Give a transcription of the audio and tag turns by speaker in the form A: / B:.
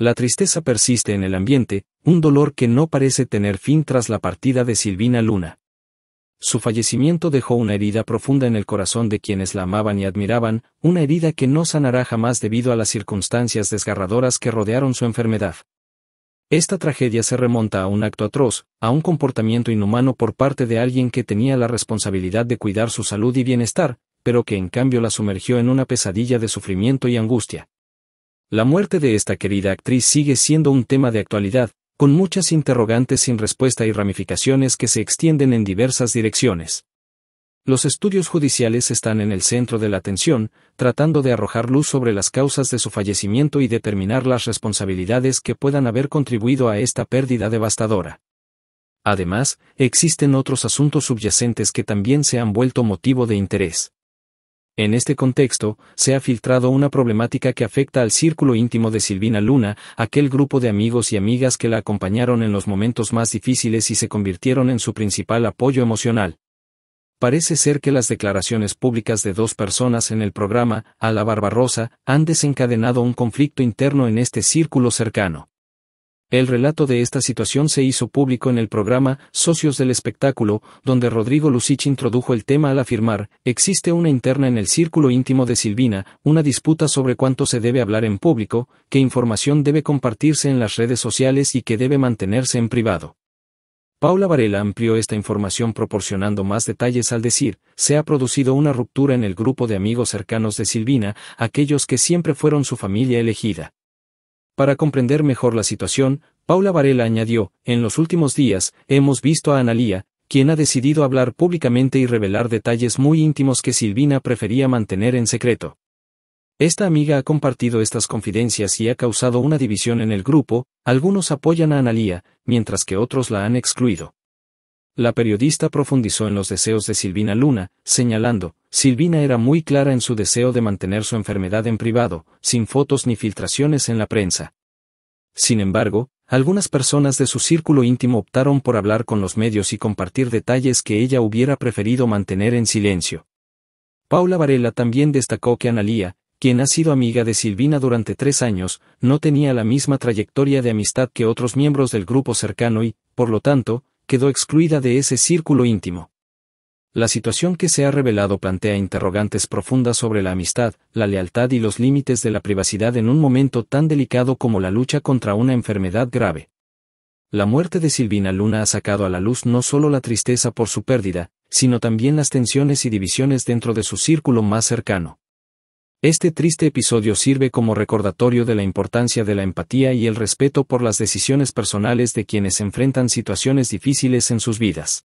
A: La tristeza persiste en el ambiente, un dolor que no parece tener fin tras la partida de Silvina Luna. Su fallecimiento dejó una herida profunda en el corazón de quienes la amaban y admiraban, una herida que no sanará jamás debido a las circunstancias desgarradoras que rodearon su enfermedad. Esta tragedia se remonta a un acto atroz, a un comportamiento inhumano por parte de alguien que tenía la responsabilidad de cuidar su salud y bienestar, pero que en cambio la sumergió en una pesadilla de sufrimiento y angustia. La muerte de esta querida actriz sigue siendo un tema de actualidad, con muchas interrogantes sin respuesta y ramificaciones que se extienden en diversas direcciones. Los estudios judiciales están en el centro de la atención, tratando de arrojar luz sobre las causas de su fallecimiento y determinar las responsabilidades que puedan haber contribuido a esta pérdida devastadora. Además, existen otros asuntos subyacentes que también se han vuelto motivo de interés. En este contexto, se ha filtrado una problemática que afecta al círculo íntimo de Silvina Luna, aquel grupo de amigos y amigas que la acompañaron en los momentos más difíciles y se convirtieron en su principal apoyo emocional. Parece ser que las declaraciones públicas de dos personas en el programa, a la Barbarosa, han desencadenado un conflicto interno en este círculo cercano. El relato de esta situación se hizo público en el programa Socios del Espectáculo, donde Rodrigo Lucich introdujo el tema al afirmar, existe una interna en el círculo íntimo de Silvina, una disputa sobre cuánto se debe hablar en público, qué información debe compartirse en las redes sociales y qué debe mantenerse en privado. Paula Varela amplió esta información proporcionando más detalles al decir, se ha producido una ruptura en el grupo de amigos cercanos de Silvina, aquellos que siempre fueron su familia elegida. Para comprender mejor la situación, Paula Varela añadió, en los últimos días, hemos visto a Analía, quien ha decidido hablar públicamente y revelar detalles muy íntimos que Silvina prefería mantener en secreto. Esta amiga ha compartido estas confidencias y ha causado una división en el grupo, algunos apoyan a Analía, mientras que otros la han excluido. La periodista profundizó en los deseos de Silvina Luna, señalando, Silvina era muy clara en su deseo de mantener su enfermedad en privado, sin fotos ni filtraciones en la prensa. Sin embargo, algunas personas de su círculo íntimo optaron por hablar con los medios y compartir detalles que ella hubiera preferido mantener en silencio. Paula Varela también destacó que Analía, quien ha sido amiga de Silvina durante tres años, no tenía la misma trayectoria de amistad que otros miembros del grupo cercano y, por lo tanto, quedó excluida de ese círculo íntimo. La situación que se ha revelado plantea interrogantes profundas sobre la amistad, la lealtad y los límites de la privacidad en un momento tan delicado como la lucha contra una enfermedad grave. La muerte de Silvina Luna ha sacado a la luz no solo la tristeza por su pérdida, sino también las tensiones y divisiones dentro de su círculo más cercano. Este triste episodio sirve como recordatorio de la importancia de la empatía y el respeto por las decisiones personales de quienes enfrentan situaciones difíciles en sus vidas.